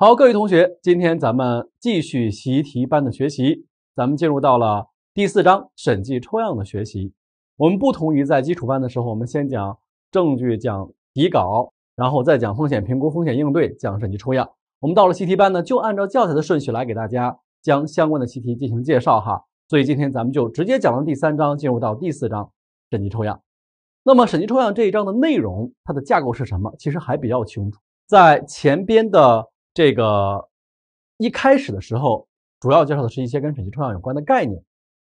好，各位同学，今天咱们继续习题班的学习，咱们进入到了第四章审计抽样的学习。我们不同于在基础班的时候，我们先讲证据，讲底稿，然后再讲风险评估、风险应对，讲审计抽样。我们到了习题班呢，就按照教材的顺序来给大家将相关的习题进行介绍哈。所以今天咱们就直接讲完第三章，进入到第四章审计抽样。那么审计抽样这一章的内容，它的架构是什么？其实还比较清楚，在前边的。这个一开始的时候，主要介绍的是一些跟审计抽样有关的概念。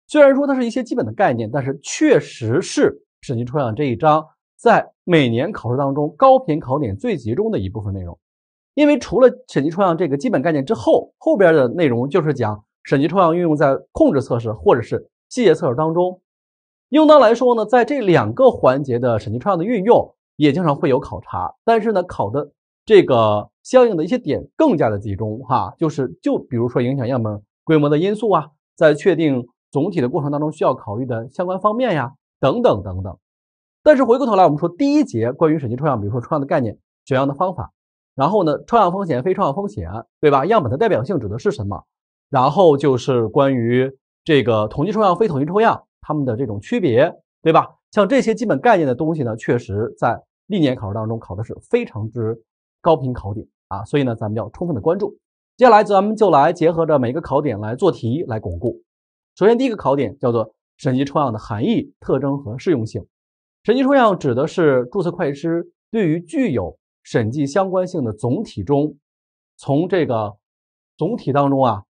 虽然说它是一些基本的概念，但是确实是审计抽样这一章在每年考试当中高频考点最集中的一部分内容。因为除了审计抽样这个基本概念之后，后边的内容就是讲审计抽样运用在控制测试或者是细节测试当中。应当来说呢，在这两个环节的审计抽样的运用也经常会有考察，但是呢考的。这个相应的一些点更加的集中哈，就是就比如说影响样本规模的因素啊，在确定总体的过程当中需要考虑的相关方面呀，等等等等。但是回过头来我们说第一节关于审计抽样，比如说抽样的概念、选样的方法，然后呢，抽样风险、非抽样风险，对吧？样本的代表性指的是什么？然后就是关于这个统计抽样、非统计抽样它们的这种区别，对吧？像这些基本概念的东西呢，确实在历年考试当中考的是非常之。高频考点啊，所以呢，咱们要充分的关注。接下来，咱们就来结合着每个考点来做题来巩固。首先，第一个考点叫做审计抽样的含义、特征和适用性。审计抽样指的是注册会计师对于具有审计相关性的总体中，从这个总体当中啊，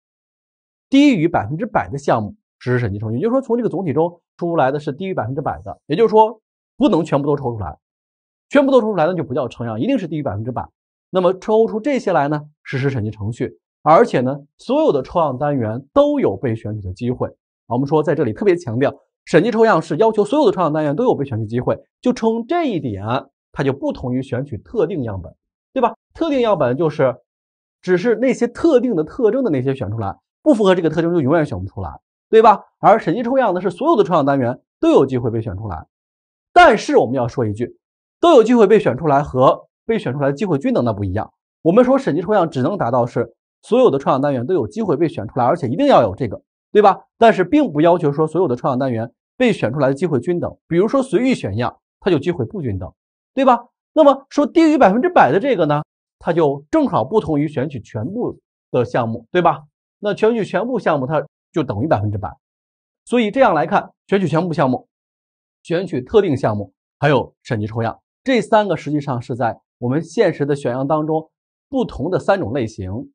低于百分之百的项目实施审计抽序，也就是说，从这个总体中出来的是低于百分之百的，也就是说不能全部都抽出来。全部都抽出来，那就不叫抽样，一定是低于百分之百。那么抽出这些来呢？实施审计程序，而且呢，所有的抽样单元都有被选取的机会。我们说在这里特别强调，审计抽样是要求所有的抽样单元都有被选取机会，就冲这一点，它就不同于选取特定样本，对吧？特定样本就是只是那些特定的特征的那些选出来，不符合这个特征就永远选不出来，对吧？而审计抽样呢，是所有的抽样单元都有机会被选出来。但是我们要说一句，都有机会被选出来和。被选出来机会均等那不一样。我们说审计抽样只能达到是所有的抽样单元都有机会被选出来，而且一定要有这个，对吧？但是并不要求说所有的抽样单元被选出来的机会均等。比如说随意选样，它就机会不均等，对吧？那么说低于百分之百的这个呢，它就正好不同于选取全部的项目，对吧？那选取全部项目它就等于百分之百。所以这样来看，选取全部项目、选取特定项目还有审计抽样，这三个实际上是在。我们现实的选样当中，不同的三种类型，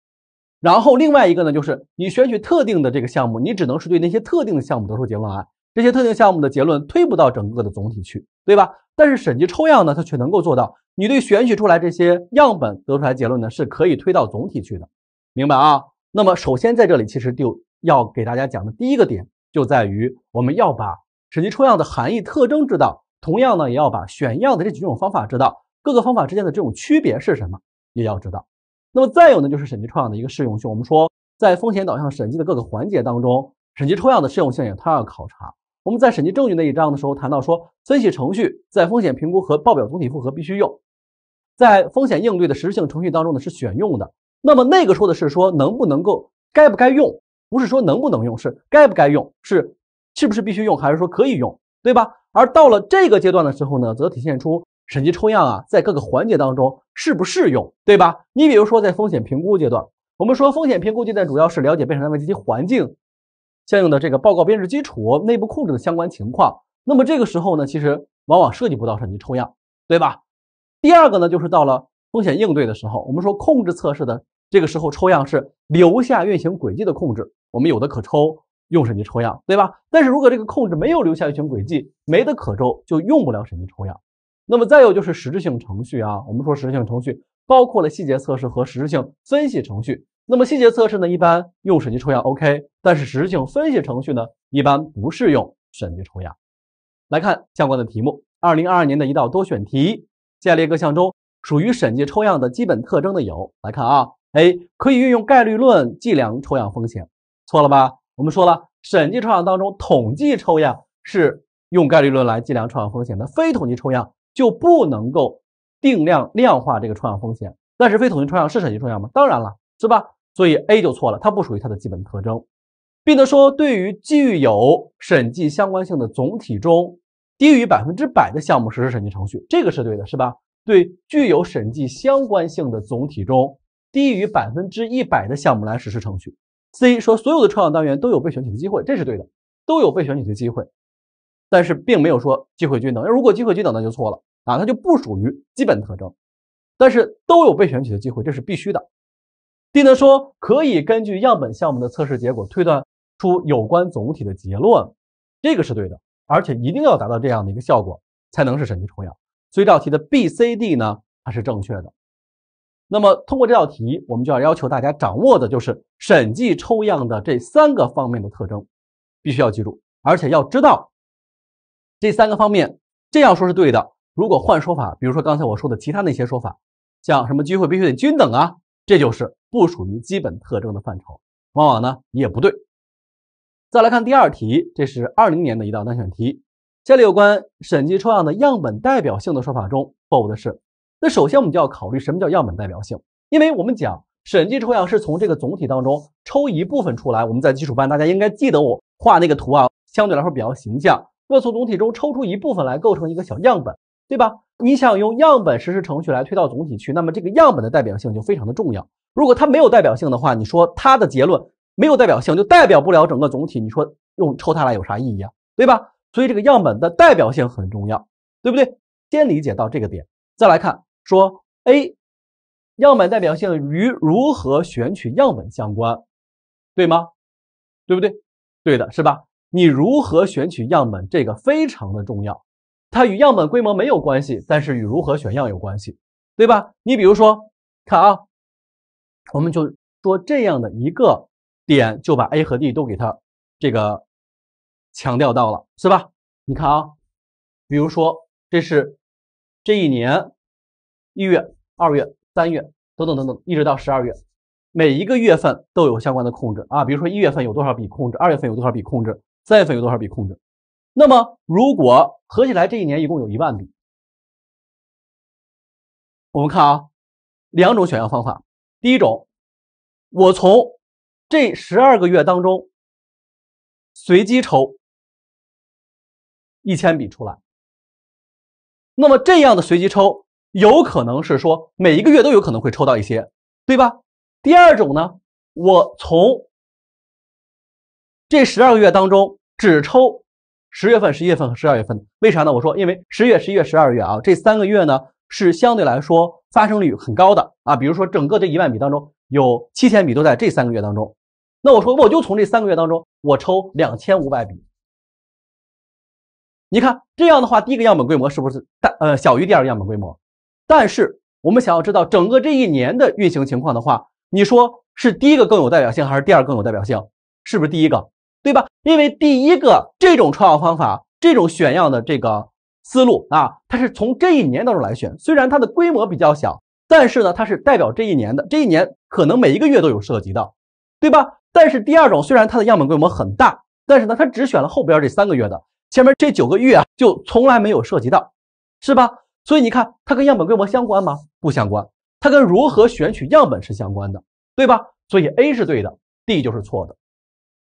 然后另外一个呢，就是你选取特定的这个项目，你只能是对那些特定的项目得出结论来，这些特定项目的结论推不到整个的总体去，对吧？但是审计抽样呢，它却能够做到，你对选取出来这些样本得出来结论呢，是可以推到总体去的，明白啊？那么首先在这里其实就要给大家讲的第一个点，就在于我们要把审计抽样的含义、特征知道，同样呢，也要把选样的这几种方法知道。各个方法之间的这种区别是什么也要知道。那么再有呢，就是审计抽样的一个适用性。我们说，在风险导向审计的各个环节当中，审计抽样的适用性也它要考察。我们在审计证据那一章的时候谈到说，分析程序在风险评估和报表总体复核必须用，在风险应对的实质性程序当中呢是选用的。那么那个说的是说能不能够该不该用，不是说能不能用，是该不该用，是是不是必须用还是说可以用，对吧？而到了这个阶段的时候呢，则体现出。审计抽样啊，在各个环节当中适不适用，对吧？你比如说在风险评估阶段，我们说风险评估阶段主要是了解被审计单位及其环境，相应的这个报告编制基础、内部控制的相关情况。那么这个时候呢，其实往往涉及不到审计抽样，对吧？第二个呢，就是到了风险应对的时候，我们说控制测试的这个时候抽样是留下运行轨迹的控制，我们有的可抽用审计抽样，对吧？但是如果这个控制没有留下运行轨迹，没得可抽，就用不了审计抽样。那么再有就是实质性程序啊，我们说实质性程序包括了细节测试和实质性分析程序。那么细节测试呢，一般用审计抽样，OK？但是实质性分析程序呢，一般不适用审计抽样。来看相关的题目，二零二二年的一道多选题：下列各项中属于审计抽样的基本特征的有？来看啊，A 可以运用概率论计量抽样风险，错了吧？我们说了，审计抽样当中，统计抽样是用概率论来计量抽样风险的，非统计抽样。就不能够定量量化这个创样风险，但是非统一创样是审计重要吗？当然了，是吧？所以 A 就错了，它不属于它的基本特征。B 说，对于具有审计相关性的总体中低于百分之百的项目实施审计程序，这个是对的，是吧？对，具有审计相关性的总体中低于百分之一百的项目来实施程序。C 说，所有的创样单元都有被选取的机会，这是对的，都有被选取的机会。但是并没有说机会均等，要如果机会均等那就错了啊，它就不属于基本特征。但是都有被选取的机会，这是必须的。蒂德说可以根据样本项目的测试结果推断出有关总体的结论，这个是对的，而且一定要达到这样的一个效果才能是审计抽样。所以这道题的 B、C、D 呢，它是正确的。那么通过这道题，我们就要要求大家掌握的就是审计抽样的这三个方面的特征，必须要记住，而且要知道。这三个方面这样说是对的。如果换说法，比如说刚才我说的其他那些说法，像什么机会必须得均等啊，这就是不属于基本特征的范畴，往往呢也不对。再来看第二题，这是二零年的一道单选题，这里有关审计抽样的样本代表性的说法中错误的是。那首先我们就要考虑什么叫样本代表性，因为我们讲审计抽样是从这个总体当中抽一部分出来。我们在基础班大家应该记得我画那个图啊，相对来说比较形象。要从总体中抽出一部分来构成一个小样本，对吧？你想用样本实施程序来推到总体去，那么这个样本的代表性就非常的重要。如果它没有代表性的话，你说它的结论没有代表性，就代表不了整个总体。你说用抽它来有啥意义啊？对吧？所以这个样本的代表性很重要，对不对？先理解到这个点，再来看说，A，样本代表性与如何选取样本相关，对吗？对不对？对的，是吧？你如何选取样本，这个非常的重要，它与样本规模没有关系，但是与如何选样有关系，对吧？你比如说，看啊，我们就说这样的一个点，就把 A 和 D 都给它这个强调到了，是吧？你看啊，比如说这是这一年一月、二月、三月等等等等，一直到十二月，每一个月份都有相关的控制啊，比如说一月份有多少笔控制，二月份有多少笔控制。三月份有多少笔控制？那么如果合起来这一年一共有一万笔，我们看啊，两种选样方法。第一种，我从这十二个月当中随机抽一千笔出来。那么这样的随机抽，有可能是说每一个月都有可能会抽到一些，对吧？第二种呢，我从这十二个月当中，只抽十月份、十一月份和十二月份，为啥呢？我说，因为十月、十一月、十二月啊，这三个月呢是相对来说发生率很高的啊。比如说，整个这一万笔当中，有七千笔都在这三个月当中。那我说，我就从这三个月当中，我抽两千五百笔。你看，这样的话，第一个样本规模是不是大？呃，小于第二个样本规模。但是我们想要知道整个这一年的运行情况的话，你说是第一个更有代表性，还是第二个更有代表性？是不是第一个？对吧？因为第一个这种创造方法，这种选样的这个思路啊，它是从这一年当中来选，虽然它的规模比较小，但是呢，它是代表这一年的，这一年可能每一个月都有涉及到，对吧？但是第二种虽然它的样本规模很大，但是呢，它只选了后边这三个月的，前面这九个月啊就从来没有涉及到，是吧？所以你看它跟样本规模相关吗？不相关，它跟如何选取样本是相关的，对吧？所以 A 是对的，D 就是错的。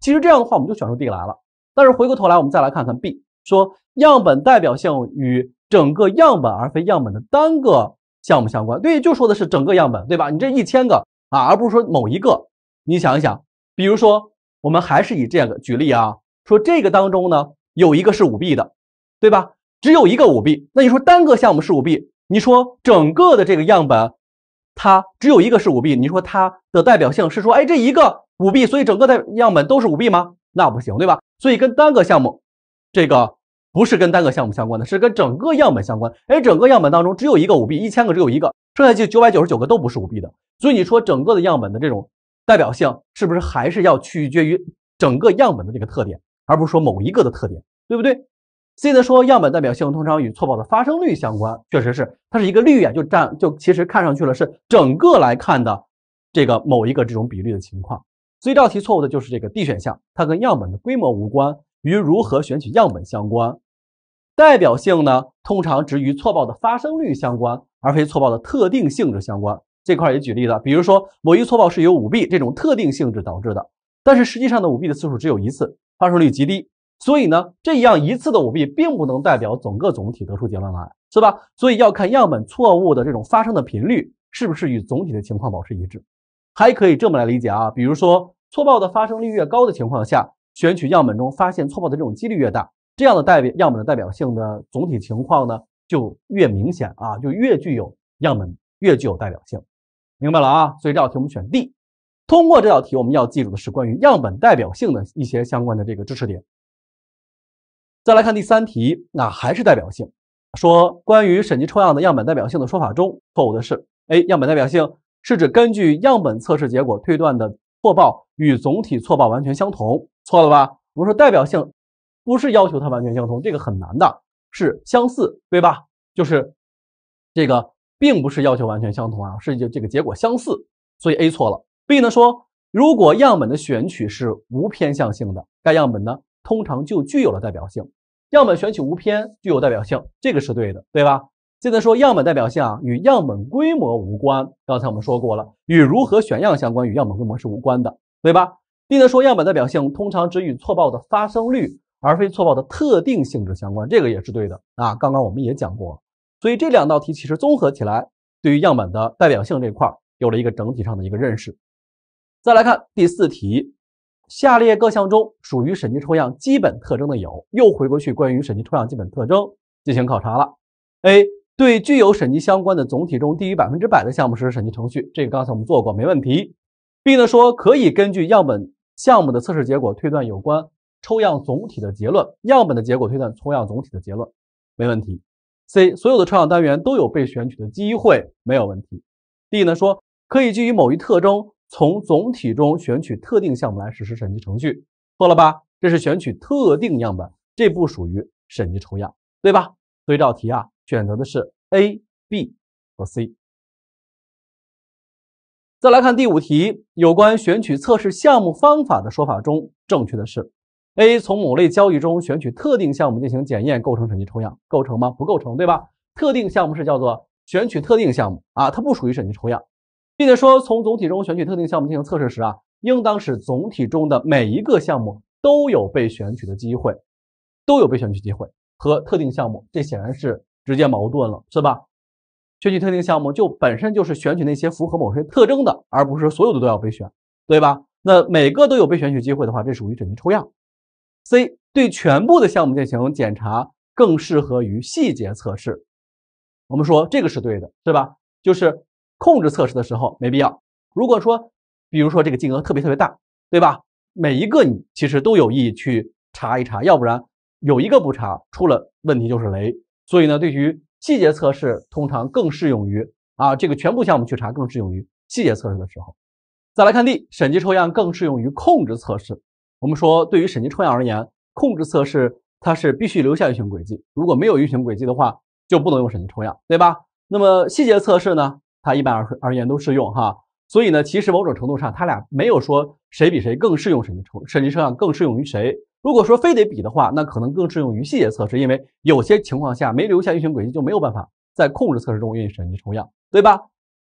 其实这样的话，我们就选出 D 来了。但是回过头来，我们再来看看 B，说样本代表性与整个样本而非样本的单个项目相关。对，就说的是整个样本，对吧？你这一千个啊，而不是说某一个。你想一想，比如说我们还是以这个举例啊，说这个当中呢有一个是舞弊的，对吧？只有一个舞弊，那你说单个项目是舞弊，你说整个的这个样本，它只有一个是舞弊，你说它的代表性是说，哎，这一个。五 B，所以整个的样本都是五 B 吗？那不行，对吧？所以跟单个项目，这个不是跟单个项目相关的，是跟整个样本相关。哎，整个样本当中只有一个五 B，一千个只有一个，剩下就九百九十九个都不是五 B 的。所以你说整个的样本的这种代表性，是不是还是要取决于整个样本的这个特点，而不是说某一个的特点，对不对？C 呢说，样本代表性通常与错报的发生率相关，确实是，它是一个率呀，就占，就其实看上去了是整个来看的，这个某一个这种比率的情况。所以这道题错误的就是这个 D 选项，它跟样本的规模无关，与如何选取样本相关。代表性呢，通常只与错报的发生率相关，而非错报的特定性质相关。这块也举例了，比如说某一错报是由舞弊这种特定性质导致的，但是实际上的舞弊的次数只有一次，发生率极低，所以呢，这样一次的舞弊并不能代表整个总体得出结论来，是吧？所以要看样本错误的这种发生的频率是不是与总体的情况保持一致。还可以这么来理解啊，比如说错报的发生率越高的情况下，选取样本中发现错报的这种几率越大，这样的代表样本的代表性的总体情况呢就越明显啊，就越具有样本越具有代表性，明白了啊？所以这道题我们选 D。通过这道题，我们要记住的是关于样本代表性的一些相关的这个知识点。再来看第三题，那还是代表性，说关于审计抽样的样本代表性的说法中错误的是 A，样本代表性。是指根据样本测试结果推断的错报与总体错报完全相同，错了吧？我们说代表性不是要求它完全相同，这个很难的，是相似，对吧？就是这个并不是要求完全相同啊，是就这个结果相似，所以 A 错了。B 呢说，如果样本的选取是无偏向性的，该样本呢通常就具有了代表性。样本选取无偏，具有代表性，这个是对的，对吧？记得说，样本代表性与样本规模无关。刚才我们说过了，与如何选样相关，与样本规模是无关的，对吧？记得说，样本代表性通常只与错报的发生率，而非错报的特定性质相关，这个也是对的啊。刚刚我们也讲过所以这两道题其实综合起来，对于样本的代表性这块有了一个整体上的一个认识。再来看第四题，下列各项中属于审计抽样基本特征的有，又回过去关于审计抽样基本特征进行考察了。A 对具有审计相关的总体中低于百分之百的项目实施审计程序，这个刚才我们做过，没问题。B 呢说可以根据样本项目的测试结果推断有关抽样总体的结论，样本的结果推断抽样总体的结论，没问题。C 所有的抽样单元都有被选取的机会，没有问题。D 呢说可以基于某一特征从总体中选取特定项目来实施审计程序，错了吧？这是选取特定样本，这不属于审计抽样，对吧？对照题啊。选择的是 A、B 和 C。再来看第五题，有关选取测试项目方法的说法中，正确的是 A。从某类交易中选取特定项目进行检验，构成审计抽样，构成吗？不构成，对吧？特定项目是叫做选取特定项目啊，它不属于审计抽样。并且说，从总体中选取特定项目进行测试时啊，应当使总体中的每一个项目都有被选取的机会，都有被选取机会和特定项目，这显然是。直接矛盾了，是吧？选取特定项目就本身就是选取那些符合某些特征的，而不是所有的都要被选，对吧？那每个都有被选取机会的话，这属于整于抽样。C 对全部的项目进行检查，更适合于细节测试。我们说这个是对的，是吧？就是控制测试的时候没必要。如果说，比如说这个金额特别特别大，对吧？每一个你其实都有意去查一查，要不然有一个不查，出了问题就是雷。所以呢，对于细节测试，通常更适用于啊这个全部项目去查，更适用于细节测试的时候。再来看 D，审计抽样更适用于控制测试。我们说，对于审计抽样而言，控制测试它是必须留下运行轨迹，如果没有运行轨迹的话，就不能用审计抽样，对吧？那么细节测试呢，它一般而而言都适用哈。所以呢，其实某种程度上，它俩没有说谁比谁更适用审计抽审计抽样更适用于谁。如果说非得比的话，那可能更适用于细节测试，因为有些情况下没留下运行轨迹就没有办法在控制测试中运行审计抽样，对吧？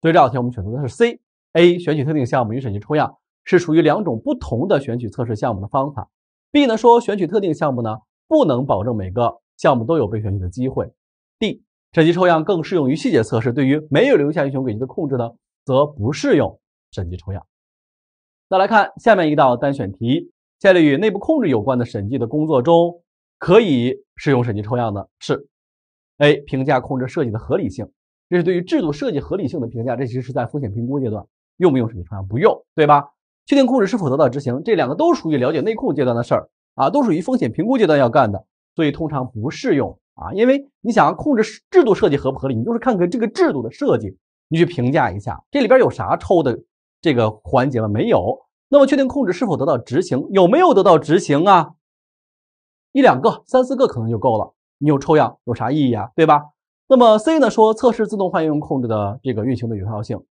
所以这道题我们选择的是 C。A. 选取特定项目与审计抽样是属于两种不同的选取测试项目的方法。B. 呢说选取特定项目呢不能保证每个项目都有被选取的机会。D. 审计抽样更适用于细节测试，对于没有留下运行轨迹的控制呢，则不适用审计抽样。再来看下面一道单选题。下列与内部控制有关的审计的工作中，可以使用审计抽样的，是 A 评价控制设计的合理性，这是对于制度设计合理性的评价，这其实是在风险评估阶段用不用审计抽样不用，对吧？确定控制是否得到执行，这两个都属于了解内控阶段的事儿啊，都属于风险评估阶段要干的，所以通常不适用啊，因为你想要控制制度设计合不合理，你就是看看这个制度的设计，你去评价一下这里边有啥抽的这个环节了没有。那么，确定控制是否得到执行，有没有得到执行啊？一两个、三四个可能就够了。你有抽样有啥意义啊？对吧？那么 C 呢？说测试自动化应用控制的这个运行的有效性。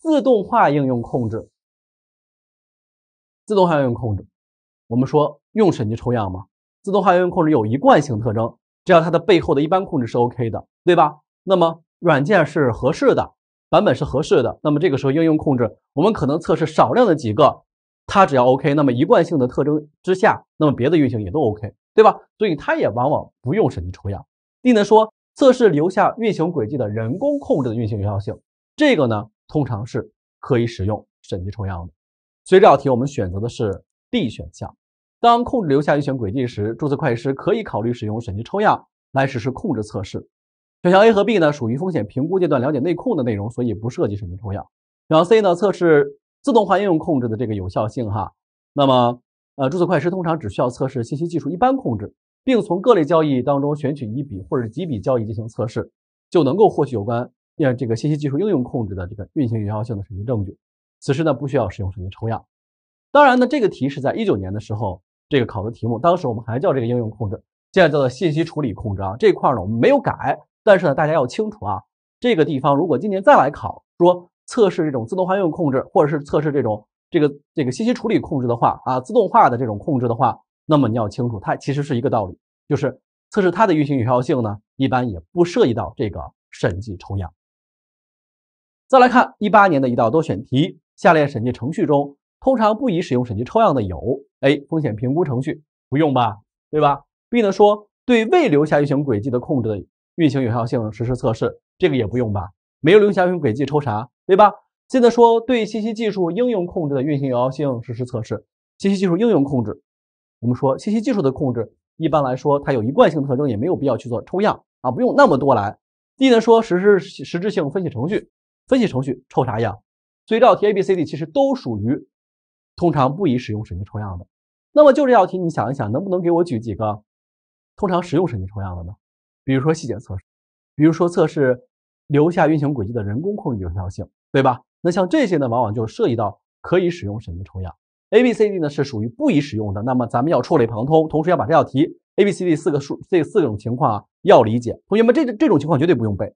自动化应用控制，自动化应用控制，我们说用审计抽样吗？自动化应用控制有一贯性特征，只要它的背后的一般控制是 OK 的，对吧？那么软件是合适的，版本是合适的，那么这个时候应用控制，我们可能测试少量的几个。它只要 OK，那么一贯性的特征之下，那么别的运行也都 OK，对吧？所以它也往往不用审计抽样。D 呢说测试留下运行轨迹的人工控制的运行有效性，这个呢通常是可以使用审计抽样的。所以这道题我们选择的是 D 选项。当控制留下运行轨迹时，注册会计师可以考虑使用审计抽样来实施控制测试。选项 A 和 B 呢属于风险评估阶段了解内控的内容，所以不涉及审计抽样。然后 C 呢测试。自动化应用控制的这个有效性，哈，那么，呃，注册会计师通常只需要测试信息技术一般控制，并从各类交易当中选取一笔或者几笔交易进行测试，就能够获取有关呃这个信息技术应用控制的这个运行有效性的审计证据。此时呢，不需要使用审计抽样。当然呢，这个题是在一九年的时候这个考的题目，当时我们还叫这个应用控制，现在叫做信息处理控制啊，这块儿呢我们没有改，但是呢大家要清楚啊，这个地方如果今年再来考说。测试这种自动化应用控制，或者是测试这种这个这个信息处理控制的话啊，自动化的这种控制的话，那么你要清楚，它其实是一个道理，就是测试它的运行有效性呢，一般也不涉及到这个审计抽样。再来看一八年的一道多选题，下列审计程序中，通常不宜使用审计抽样的有：A. 风险评估程序不用吧，对吧？B 呢说对未留下运行轨迹的控制的运行有效性实施测试，这个也不用吧，没有留下运行轨迹抽啥？对吧？接着说，对信息技术应用控制的运行有效性实施测试。信息技术应用控制，我们说信息技术的控制，一般来说它有一贯性特征，也没有必要去做抽样啊，不用那么多来。第呢说，实施实质性分析程序，分析程序抽啥样？所以这道题 A、B、C、D 其实都属于通常不宜使用审计抽样的。那么就这道题，你想一想，能不能给我举几个通常使用审计抽样的呢？比如说细节测试，比如说测试。留下运行轨迹的人工控制有效性，对吧？那像这些呢，往往就涉及到可以使用审计抽样。A、B、C、D 呢是属于不宜使用的。那么咱们要触类旁通，同时要把这道题 A、B、C、D 四个数这四种情况啊要理解。同学们，这这种情况绝对不用背，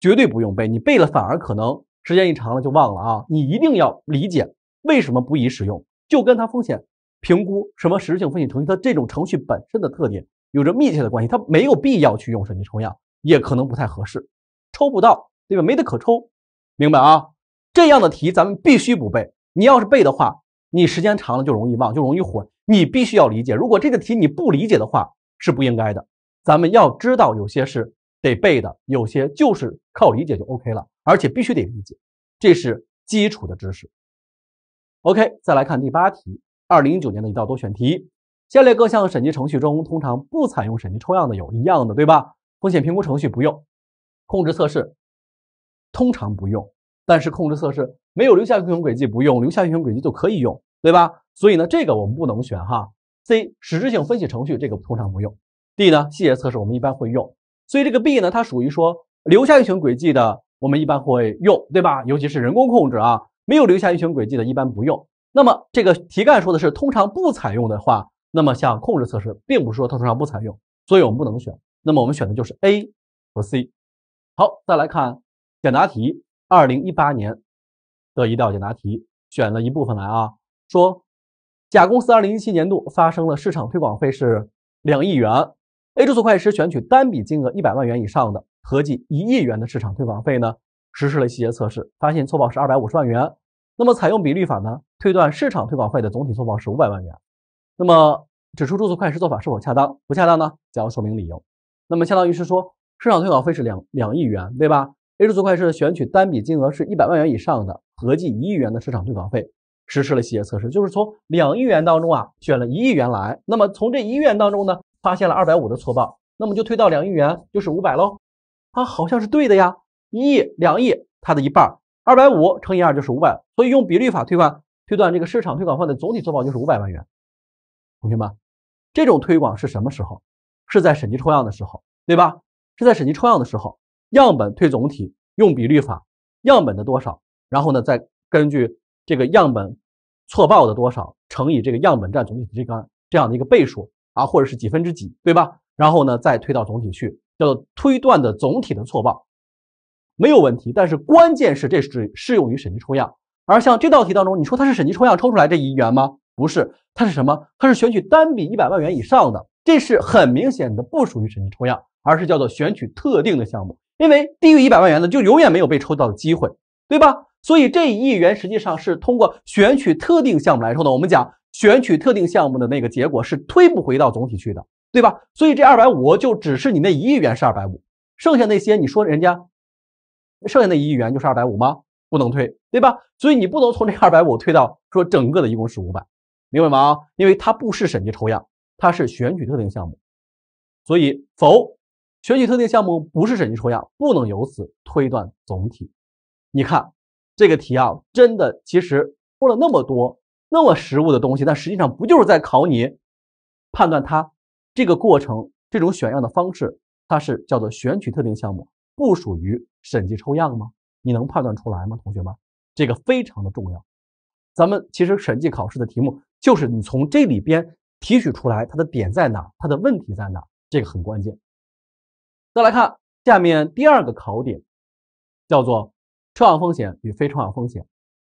绝对不用背，你背了反而可能时间一长了就忘了啊。你一定要理解为什么不宜使用，就跟它风险评估什么实质性风险程序它这种程序本身的特点有着密切的关系。它没有必要去用审计抽样，也可能不太合适。抽不到，对吧？没得可抽，明白啊？这样的题咱们必须不背。你要是背的话，你时间长了就容易忘，就容易混。你必须要理解。如果这个题你不理解的话，是不应该的。咱们要知道，有些是得背的，有些就是靠理解就 OK 了，而且必须得理解，这是基础的知识。OK，再来看第八题，二零一九年的一道多选题。下列各项审计程序中，通常不采用审计抽样的有，一样的对吧？风险评估程序不用。控制测试通常不用，但是控制测试没有留下运行轨迹不用，留下运行轨迹就可以用，对吧？所以呢，这个我们不能选哈。C 实质性分析程序这个通常不用。D 呢，细节测试我们一般会用。所以这个 B 呢，它属于说留下运行轨迹的，我们一般会用，对吧？尤其是人工控制啊，没有留下运行轨迹的，一般不用。那么这个题干说的是通常不采用的话，那么像控制测试并不是说它通常不采用，所以我们不能选。那么我们选的就是 A 和 C。好，再来看简答题，二零一八年的一道简答题，选了一部分来啊，说甲公司二零一七年度发生了市场推广费是两亿元，A 注册会计师选取单笔金额一百万元以上的，合计一亿元的市场推广费呢，实施了细节测试，发现错报是二百五十万元，那么采用比率法呢，推断市场推广费的总体错报是五百万元，那么指出注册会计师做法是否恰当，不恰当呢？要说明理由。那么相当于是说。市场推广费是两两亿元，对吧？A 组快是选取单笔金额是一百万元以上的，合计一亿元的市场推广费，实施了细节测试，就是从两亿元当中啊选了一亿元来。那么从这一亿元当中呢，发现了二百五的错报，那么就推到两亿元就是五百喽。啊，好像是对的呀，一亿、两亿，它的一半，二百五乘以二就是五百。所以用比率法推断推断这个市场推广费的总体错报就是五百万元。同学们，这种推广是什么时候？是在审计抽样的时候，对吧？是在审计抽样的时候，样本推总体用比率法，样本的多少，然后呢再根据这个样本错报的多少乘以这个样本占总体的这个这样的一个倍数啊，或者是几分之几，对吧？然后呢再推到总体去，叫做推断的总体的错报，没有问题。但是关键是这是适用于审计抽样，而像这道题当中，你说它是审计抽样抽出来这一元吗？不是，它是什么？它是选取单笔一百万元以上的，这是很明显的不属于审计抽样。而是叫做选取特定的项目，因为低于一百万元的就永远没有被抽到的机会，对吧？所以这一亿元实际上是通过选取特定项目来说的。我们讲选取特定项目的那个结果是推不回到总体去的，对吧？所以这二百五就只是你那一亿元是二百五，剩下那些你说人家剩下那一亿元就是二百五吗？不能推，对吧？所以你不能从这二百五推到说整个的一共是五百，明白吗？啊，因为它不是审计抽样，它是选取特定项目，所以否。选取特定项目不是审计抽样，不能由此推断总体。你看这个题啊，真的其实说了那么多那么实物的东西，但实际上不就是在考你判断它这个过程这种选样的方式，它是叫做选取特定项目不属于审计抽样吗？你能判断出来吗，同学们？这个非常的重要。咱们其实审计考试的题目就是你从这里边提取出来它的点在哪，它的问题在哪，这个很关键。再来看下面第二个考点，叫做抽样风险与非抽样风险。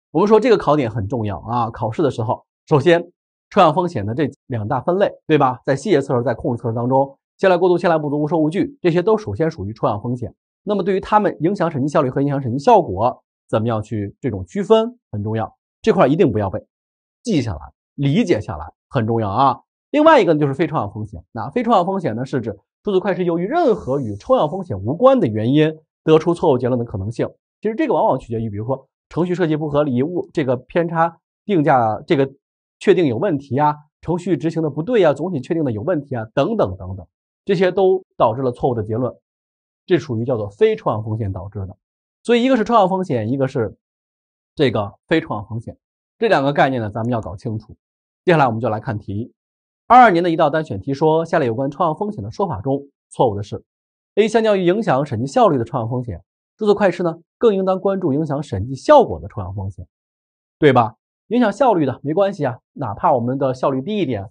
我们说这个考点很重要啊！考试的时候，首先抽样风险的这两大分类，对吧？在细节测试、在控制测试当中，先来过渡、先来不足、无收无据，这些都首先属于抽样风险。那么对于它们影响审计效率和影响审计效果，怎么样去这种区分很重要。这块一定不要背，记下来、理解下来很重要啊！另外一个呢，就是非抽样风险。那非抽样风险呢，是指。速度快是由于任何与抽样风险无关的原因得出错误结论的可能性。其实这个往往取决于，比如说程序设计不合理、误这个偏差定价、这个确定有问题啊，程序执行的不对啊，总体确定的有问题啊，等等等等，这些都导致了错误的结论。这属于叫做非抽样风险导致的。所以一个是抽样风险，一个是这个非抽样风险，这两个概念呢，咱们要搞清楚。接下来我们就来看题。二二年的一道单选题说，下列有关抽样风险的说法中错误的是，A. 相较于影响审计效率的抽样风险，注册会计师呢更应当关注影响审计效果的抽样风险，对吧？影响效率的没关系啊，哪怕我们的效率低一点，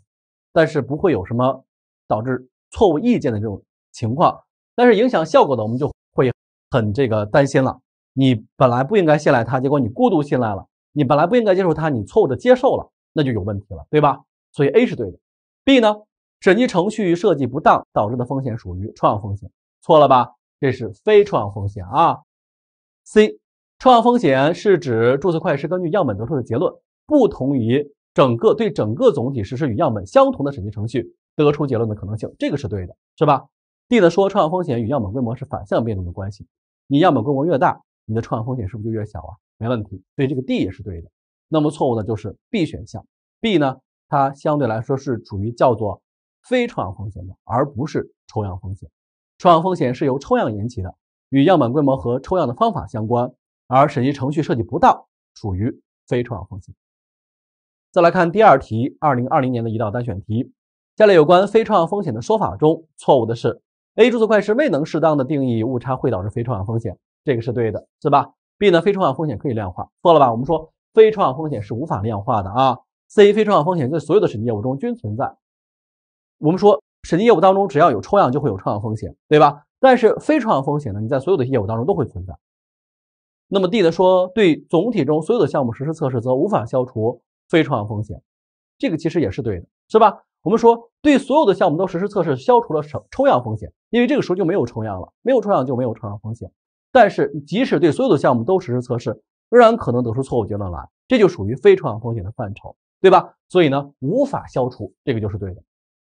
但是不会有什么导致错误意见的这种情况。但是影响效果的，我们就会很这个担心了。你本来不应该信赖它，结果你过度信赖了；你本来不应该接受它，你错误的接受了，那就有问题了，对吧？所以 A 是对的。B 呢？审计程序设计不当导致的风险属于创风险，错了吧？这是非创风险啊。C，创风险是指注册会计师根据样本得出的结论，不同于整个对整个总体实施与样本相同的审计程序得出结论的可能性，这个是对的，是吧？D 呢？说创风险与样本规模是反向变动的关系，你样本规模越大，你的创风险是不是就越小啊？没问题，所以这个 D 也是对的。那么错误的就是 B 选项，B 呢？它相对来说是处于叫做非抽样风险的，而不是抽样风险。抽样风险是由抽样引起的，与样本规模和抽样的方法相关。而审计程序设计不当属于非抽样风险。再来看第二题，二零二零年的一道单选题。下列有关非抽样风险的说法中错误的是：A. 注册会计师未能适当的定义误差会导致非抽样风险，这个是对的，是吧？B. 呢，非抽样风险可以量化，错了吧？我们说非抽样风险是无法量化的啊。C 非抽样风险在所有的审计业务中均存在，我们说审计业务当中只要有抽样就会有抽样风险，对吧？但是非抽样风险呢，你在所有的业务当中都会存在。那么 D 的说对总体中所有的项目实施测试，则无法消除非抽样风险，这个其实也是对的，是吧？我们说对所有的项目都实施测试，消除了抽抽样风险，因为这个时候就没有抽样了，没有抽样就没有抽样风险。但是即使对所有的项目都实施测试，仍然可能得出错误结论来，这就属于非抽样风险的范畴。对吧？所以呢，无法消除，这个就是对的。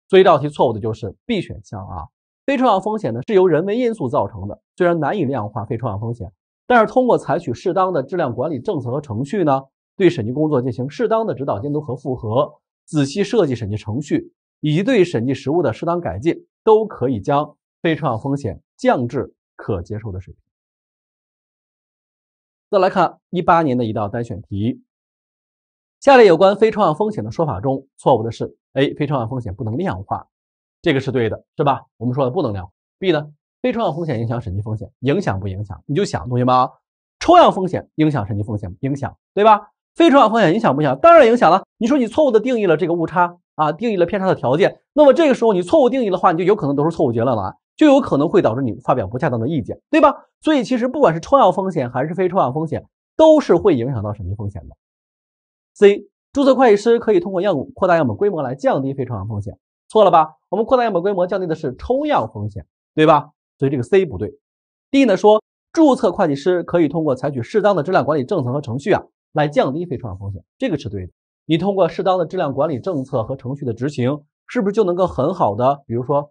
所以这道题错误的就是 B 选项啊。非重要风险呢是由人为因素造成的，虽然难以量化非重要风险，但是通过采取适当的质量管理政策和程序呢，对审计工作进行适当的指导、监督和复核，仔细设计审计程序，以及对审计实务的适当改进，都可以将非重要风险降至可接受的水平。再来看一八年的一道单选题。下列有关非抽样风险的说法中，错误的是：A. 非抽样风险不能量化，这个是对的，是吧？我们说的不能量。化。B 呢？非抽样风险影响审计风险，影响不影响？你就想，同学们啊，抽样风险影响审计风险，影响，对吧？非抽样风险影响不影响，当然影响了。你说你错误的定义了这个误差啊，定义了偏差的条件，那么这个时候你错误定义的话，你就有可能得出错误结论了，就有可能会导致你发表不恰当的意见，对吧？所以其实不管是抽样风险还是非抽样风险，都是会影响到审计风险的。C 注册会计师可以通过样扩大样本规模来降低非抽样风险，错了吧？我们扩大样本规模降低的是抽样风险，对吧？所以这个 C 不对。D 呢说注册会计师可以通过采取适当的质量管理政策和程序啊来降低非抽样风险，这个是对的。你通过适当的质量管理政策和程序的执行，是不是就能够很好的？比如说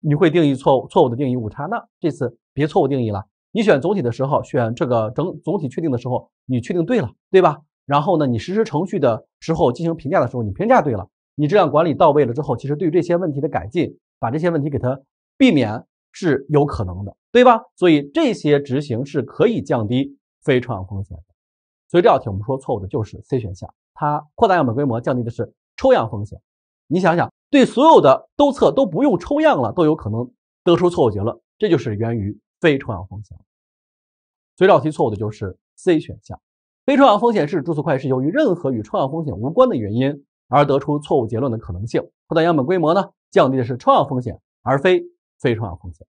你会定义错误错误的定义误差那这次别错误定义了。你选总体的时候选这个整总体确定的时候你确定对了，对吧？然后呢，你实施程序的时候进行评价的时候，你评价对了，你质量管理到位了之后，其实对于这些问题的改进，把这些问题给它避免是有可能的，对吧？所以这些执行是可以降低非抽样风险的。所以这道题我们说错误的就是 C 选项，它扩大样本规模降低的是抽样风险。你想想，对所有的都测都不用抽样了，都有可能得出错误结论，这就是源于非抽样风险。所以这道题错误的就是 C 选项。非抽样风险是注册会计师由于任何与抽样风险无关的原因而得出错误结论的可能性。扩大样本规模呢，降低的是抽样风险而非非抽样风险。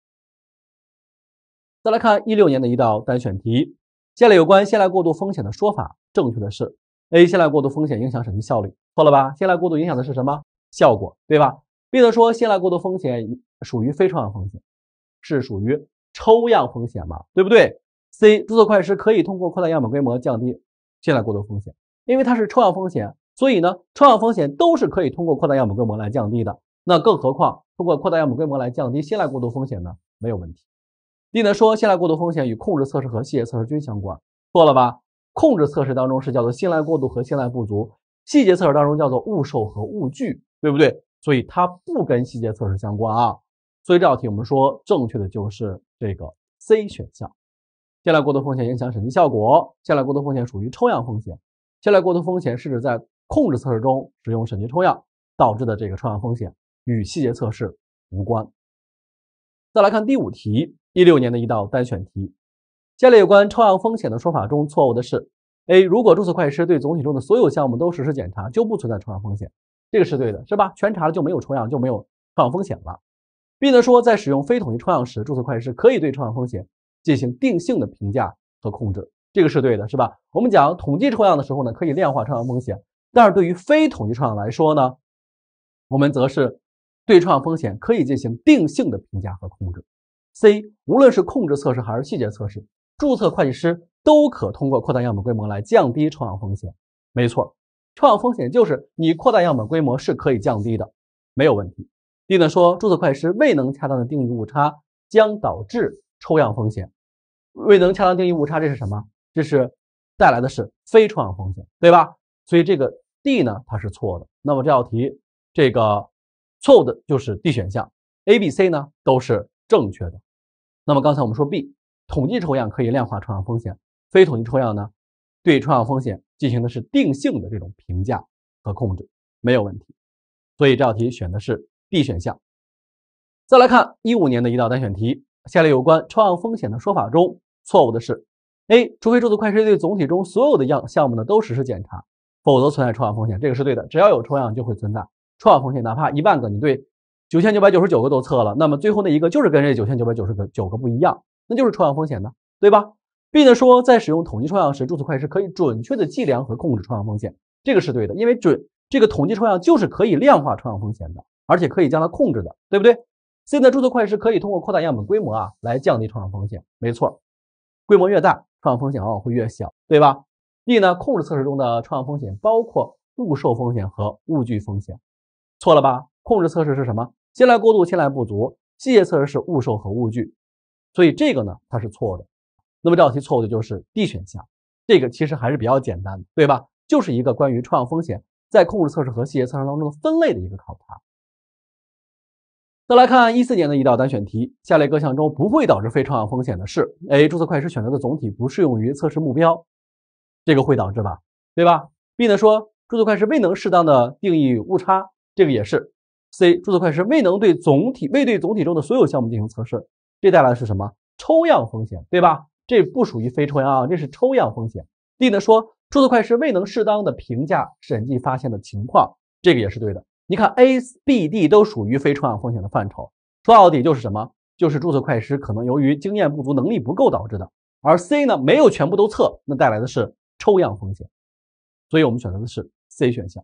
再来看一六年的一道单选题，下列有关信赖过度风险的说法正确的是？A. 信赖过度风险影响审计效率？错了吧？信赖过度影响的是什么效果？对吧？B. 说信赖过度风险属于非抽样风险，是属于抽样风险嘛，对不对？C 自测快失可以通过扩大样本规模降低信赖过度风险，因为它是抽样风险，所以呢，抽样风险都是可以通过扩大样本规模来降低的。那更何况通过扩大样本规模来降低信赖过度风险呢？没有问题。D 呢说信赖过度风险与控制测试和细节测试均相关，错了吧？控制测试当中是叫做信赖过度和信赖不足，细节测试当中叫做误受和误拒，对不对？所以它不跟细节测试相关啊。所以这道题我们说正确的就是这个 C 选项。下列过度风险影响审计效果，下列过度风险属于抽样风险。下列过度风险是指在控制测试中使用审计抽样导致的这个抽样风险，与细节测试无关。再来看第五题，一六年的一道单选题。下列有关抽样风险的说法中错误的是：A. 如果注册会计师对总体中的所有项目都实施检查，就不存在抽样风险。这个是对的，是吧？全查了就没有抽样，就没有抽样风险了。B. 呢说，在使用非统计抽样时，注册会计师可以对抽样风险。进行定性的评价和控制，这个是对的，是吧？我们讲统计抽样的时候呢，可以量化抽样风险，但是对于非统计抽样来说呢，我们则是对抽样风险可以进行定性的评价和控制。C，无论是控制测试还是细节测试，注册会计师都可通过扩大样本规模来降低抽样风险。没错，抽样风险就是你扩大样本规模是可以降低的，没有问题。D 呢说，注册会计师未能恰当的定义误差，将导致。抽样风险未能恰当定义误差，这是什么？这是带来的是非抽样风险，对吧？所以这个 D 呢，它是错的。那么这道题，这个错误的就是 D 选项，A、B、C 呢都是正确的。那么刚才我们说 B，统计抽样可以量化抽样风险，非统计抽样呢，对抽样风险进行的是定性的这种评价和控制，没有问题。所以这道题选的是 B 选项。再来看一五年的一道单选题。下列有关抽样风险的说法中，错误的是：A. 除非注册会计师对总体中所有的样项目呢都实施检查，否则存在抽样风险。这个是对的，只要有抽样就会存在抽样风险，哪怕一万个你对九千九百九十九个都测了，那么最后那一个就是跟这九千九百九十个九个不一样，那就是抽样风险的，对吧？B 呢说，在使用统计抽样时，注册会计师可以准确的计量和控制抽样风险，这个是对的，因为准这个统计抽样就是可以量化抽样风险的，而且可以将它控制的，对不对？现在注册会计师可以通过扩大样本规模啊，来降低创伤风险。没错，规模越大，创伤风险往往会越小，对吧？D 呢，控制测试中的创伤风险包括误受风险和误拒风险，错了吧？控制测试是什么？信赖过度、信赖不足。细节测试是误受和误拒，所以这个呢，它是错的。那么这道题错误的就是 D 选项。这个其实还是比较简单的，对吧？就是一个关于创伤风险在控制测试和细节测试当中的分类的一个考察。再来看一四年的一道单选题，下列各项中不会导致非抽样风险的是？A. 注册会计师选择的总体不适用于测试目标，这个会导致吧？对吧？B 呢说注册会计师未能适当的定义误差，这个也是。C. 注册会师未能对总体未对总体中的所有项目进行测试，这带来的是什么？抽样风险，对吧？这不属于非抽样啊，这是抽样风险。D 呢说注册会计师未能适当的评价审计发现的情况，这个也是对的。你看，A、B、D 都属于非抽样风险的范畴，说到底就是什么？就是注册会计师可能由于经验不足、能力不够导致的。而 C 呢，没有全部都测，那带来的是抽样风险。所以我们选择的是 C 选项。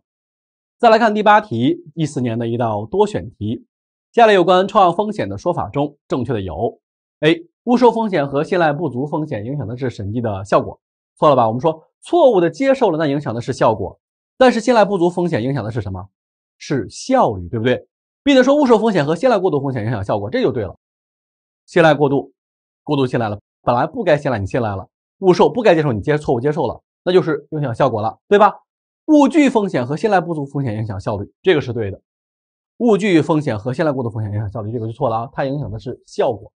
再来看第八题，一四年的一道多选题，下列有关抽样风险的说法中正确的有：A、误收风险和信赖不足风险影响的是审计的效果，错了吧？我们说错误的接受了，那影响的是效果。但是信赖不足风险影响的是什么？是效率，对不对？B 的说误受风险和信赖过度风险影响效果，这就对了。信赖过度，过度信赖了，本来不该信赖你信赖了，误受不该接受你接错误接受了，那就是影响效果了，对吧？误具风险和信赖不足风险影响效率，这个是对的。误具风险和信赖过度风险影响效率，这个是错了啊！它影响的是效果，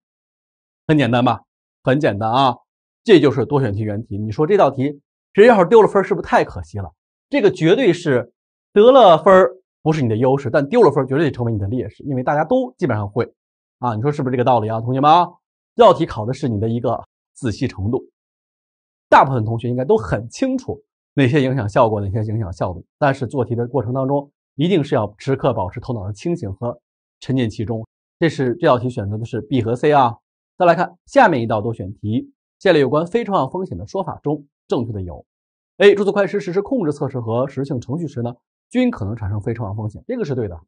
很简单吧？很简单啊！这就是多选题原题。你说这道题，谁要是丢了分，是不是太可惜了？这个绝对是得了分不是你的优势，但丢了分绝对得成为你的劣势，因为大家都基本上会啊，你说是不是这个道理啊？同学们啊，这道题考的是你的一个仔细程度。大部分同学应该都很清楚哪些影响效果，哪些影响效率，但是做题的过程当中，一定是要时刻保持头脑的清醒和沉浸其中。这是这道题选择的是 B 和 C 啊。再来看下面一道多选题：下列有关非创伤风险的说法中，正确的有 A. 注册会计师实施控制测试和实质性程序时呢？均可能产生非抽样风险，这个是对的，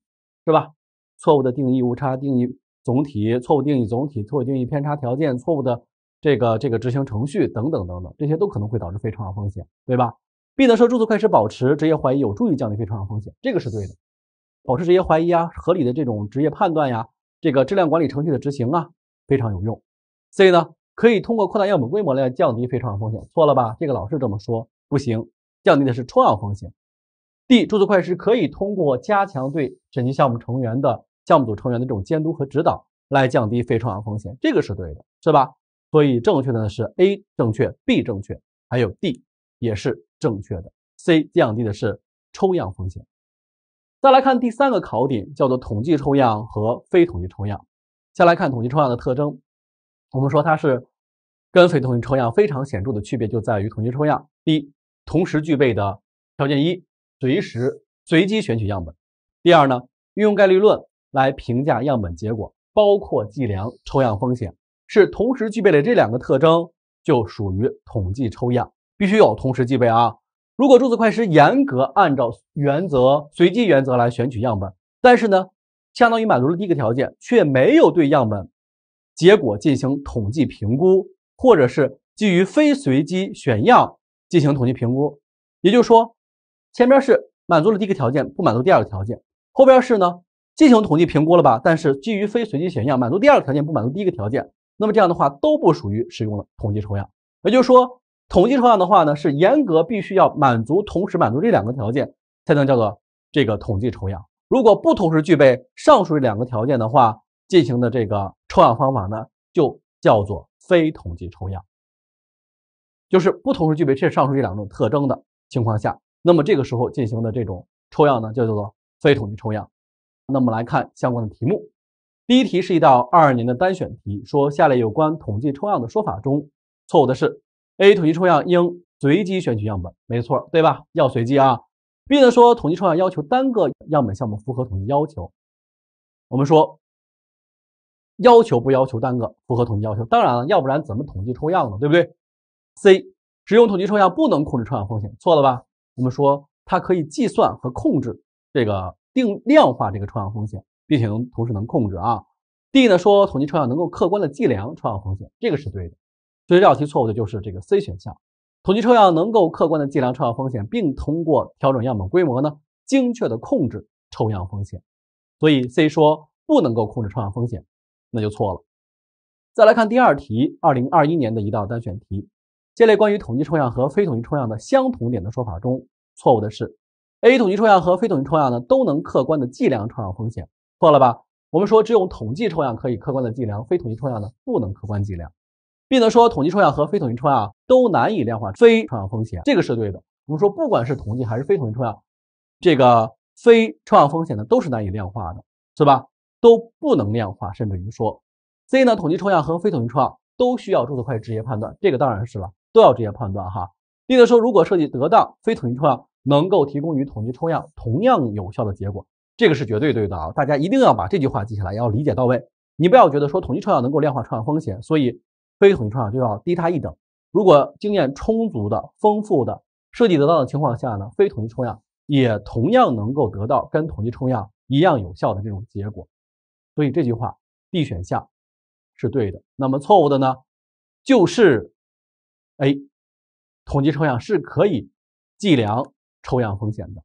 是吧？错误的定义误差定义总体错误定义总体错误定义偏差条件错误的这个这个执行程序等等等等，这些都可能会导致非抽样风险，对吧？B 呢说注册开始保持职业怀疑有助于降低非抽样风险，这个是对的。保持职业怀疑啊，合理的这种职业判断呀，这个质量管理程序的执行啊，非常有用。C 呢可以通过扩大样本规模来降低非抽样风险，错了吧？这个老是这么说不行，降低的是抽样风险。D 注册会计师可以通过加强对审计项目成员的项目组成员的这种监督和指导，来降低非抽样风险，这个是对的，是吧？所以正确的呢是 A 正确，B 正确，还有 D 也是正确的。C 降低的是抽样风险。再来看第三个考点，叫做统计抽样和非统计抽样。先来看统计抽样的特征，我们说它是跟非统计抽样非常显著的区别，就在于统计抽样一同时具备的条件一。随时随机选取样本。第二呢，运用概率论来评价样本结果，包括计量抽样风险，是同时具备了这两个特征，就属于统计抽样。必须有同时具备啊。如果册会计师严格按照原则随机原则来选取样本，但是呢，相当于满足了第一个条件，却没有对样本结果进行统计评估，或者是基于非随机选样进行统计评估，也就是说。前边是满足了第一个条件，不满足第二个条件；后边是呢，进行统计评估了吧？但是基于非随机选样，满足第二个条件，不满足第一个条件。那么这样的话都不属于使用了统计抽样。也就是说，统计抽样的话呢，是严格必须要满足同时满足这两个条件，才能叫做这个统计抽样。如果不同时具备上述两个条件的话，进行的这个抽样方法呢，就叫做非统计抽样，就是不同时具备这上述这两种特征的情况下。那么这个时候进行的这种抽样呢，就叫做非统计抽样。那么来看相关的题目，第一题是一道二二年的单选题，说下列有关统计抽样的说法中错误的是：A. 统计抽样应随机选取样本，没错，对吧？要随机啊。B 呢说统计抽样要求单个样本项目符合统计要求，我们说要求不要求单个符合统计要求，当然了，要不然怎么统计抽样呢？对不对？C. 使用统计抽样不能控制抽样风险，错了吧？我们说它可以计算和控制这个定量化这个抽样风险，并且能同时能控制啊。D 呢说统计抽样能够客观的计量抽样风险，这个是对的。所以这道题错误的就是这个 C 选项，统计抽样能够客观的计量抽样风险，并通过调整样本规模呢精确的控制抽样风险。所以 C 说不能够控制抽样风险，那就错了。再来看第二题，二零二一年的一道单选题。这类关于统计抽样和非统计抽样的相同点的说法中，错误的是：A. 统计抽样和非统计抽样呢都能客观的计量抽样风险，错了吧？我们说只有统计抽样可以客观的计量，非统计抽样呢不能客观计量。B. 呢说统计抽样和非统计抽样都难以量化非抽样风险，这个是对的。我们说不管是统计还是非统计抽样，这个非抽样风险呢都是难以量化的，是吧？都不能量化，甚至于说，C. 呢统计抽样和非统计抽样都需要注册会计师判断，这个当然是了。都要直接判断哈。D 的说，如果设计得当，非统计抽样能够提供与统计抽样同样有效的结果，这个是绝对对的啊！大家一定要把这句话记下来，要理解到位。你不要觉得说统计抽样能够量化抽样风险，所以非统计抽样就要低它一等。如果经验充足的、丰富的设计得当的情况下呢，非统计抽样也同样能够得到跟统计抽样一样有效的这种结果。所以这句话 D 选项是对的。那么错误的呢，就是。A，统计抽样是可以计量抽样风险的，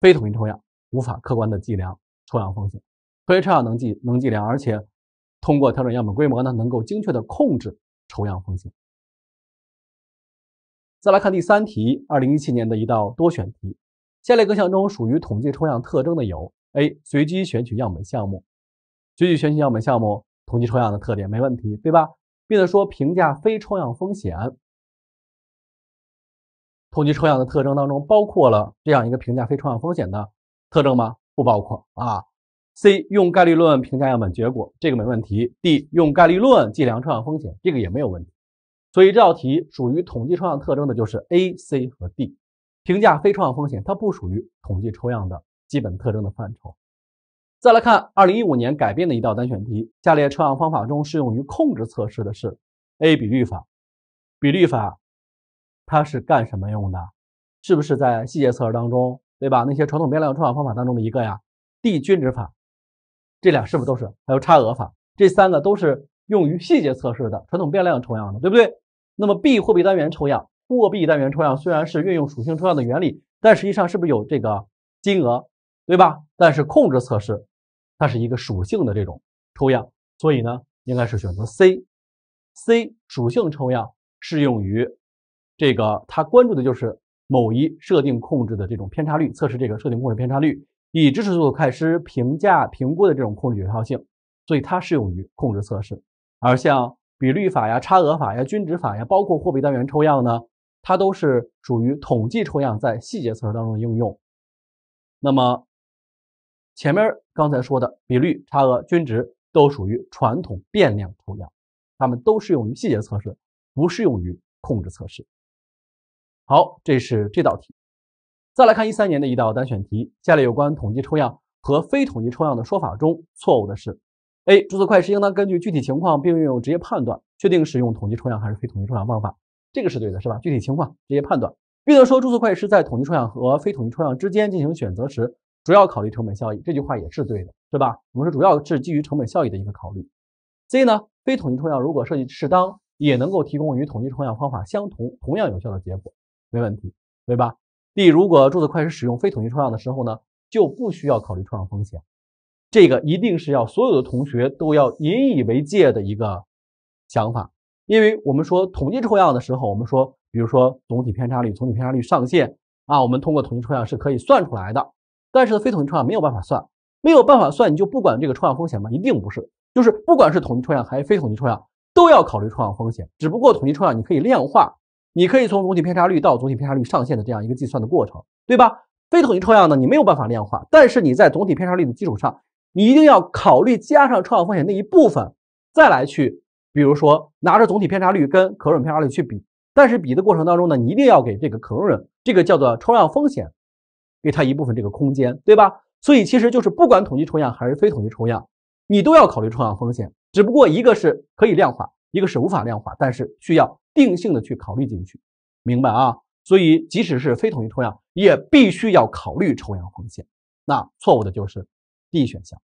非统计抽样无法客观的计量抽样风险，科学抽样能计能计量，而且通过调整样本规模呢，能够精确的控制抽样风险。再来看第三题，二零一七年的一道多选题，下列各项中属于统计抽样特征的有：A，随机选取样本项目，随机选取样本项目，统计抽样的特点没问题，对吧？B 的说评价非抽样风险。统计抽样的特征当中包括了这样一个评价非抽样风险的特征吗？不包括啊。C 用概率论评价样本结果这个没问题。D 用概率论计量抽样风险这个也没有问题。所以这道题属于统计抽样特征的就是 A、C 和 D。评价非抽样风险它不属于统计抽样的基本特征的范畴。再来看二零一五年改变的一道单选题：下列抽样方法中适用于控制测试的是？A 比率法，比率法。它是干什么用的？是不是在细节测试当中，对吧？那些传统变量抽样方法当中的一个呀，递均值法，这俩是不是都是？还有差额法，这三个都是用于细节测试的传统变量抽样的，对不对？那么 B 货币单元抽样，货币单元抽样虽然是运用属性抽样的原理，但实际上是不是有这个金额，对吧？但是控制测试，它是一个属性的这种抽样，所以呢，应该是选择 C，C 属性抽样适用于。这个它关注的就是某一设定控制的这种偏差率，测试这个设定控制偏差率，以支持做快师评价评估的这种控制有效性，所以它适用于控制测试。而像比率法呀、差额法呀、均值法呀，包括货币单元抽样呢，它都是属于统计抽样在细节测试当中的应用。那么前面刚才说的比率、差额、均值都属于传统变量抽样，它们都适用于细节测试，不适用于控制测试。好，这是这道题。再来看一三年的一道单选题：下列有关统计抽样和非统计抽样的说法中，错误的是。A. 注册会计师应当根据具体情况并运用职业判断，确定使用统计抽样还是非统计抽样方法。这个是对的，是吧？具体情况，职业判断。B. 说注册会计师在统计抽样和非统计抽样之间进行选择时，主要考虑成本效益。这句话也是对的，是吧？我们说主要是基于成本效益的一个考虑。C. 呢，非统计抽样如果设计适当，也能够提供与统计抽样方法相同、同样有效的结果。没问题，对吧？D 如果注册会计师使用非统计抽样的时候呢，就不需要考虑抽样风险。这个一定是要所有的同学都要引以为戒的一个想法，因为我们说统计抽样的时候，我们说比如说总体偏差率、总体偏差率上限啊，我们通过统计抽样是可以算出来的。但是呢，非统计抽样没有办法算，没有办法算，你就不管这个抽样风险吗？一定不是，就是不管是统计抽样还是非统计抽样，都要考虑抽样风险。只不过统计抽样你可以量化。你可以从总体偏差率到总体偏差率上限的这样一个计算的过程，对吧？非统计抽样呢，你没有办法量化，但是你在总体偏差率的基础上，你一定要考虑加上抽样风险那一部分，再来去，比如说拿着总体偏差率跟可容忍偏差率去比，但是比的过程当中呢，你一定要给这个可容忍这个叫做抽样风险，给它一部分这个空间，对吧？所以其实就是不管统计抽样还是非统计抽样，你都要考虑抽样风险，只不过一个是可以量化，一个是无法量化，但是需要。定性的去考虑进去，明白啊？所以即使是非统一抽样，也必须要考虑抽样风险。那错误的就是 D 选项。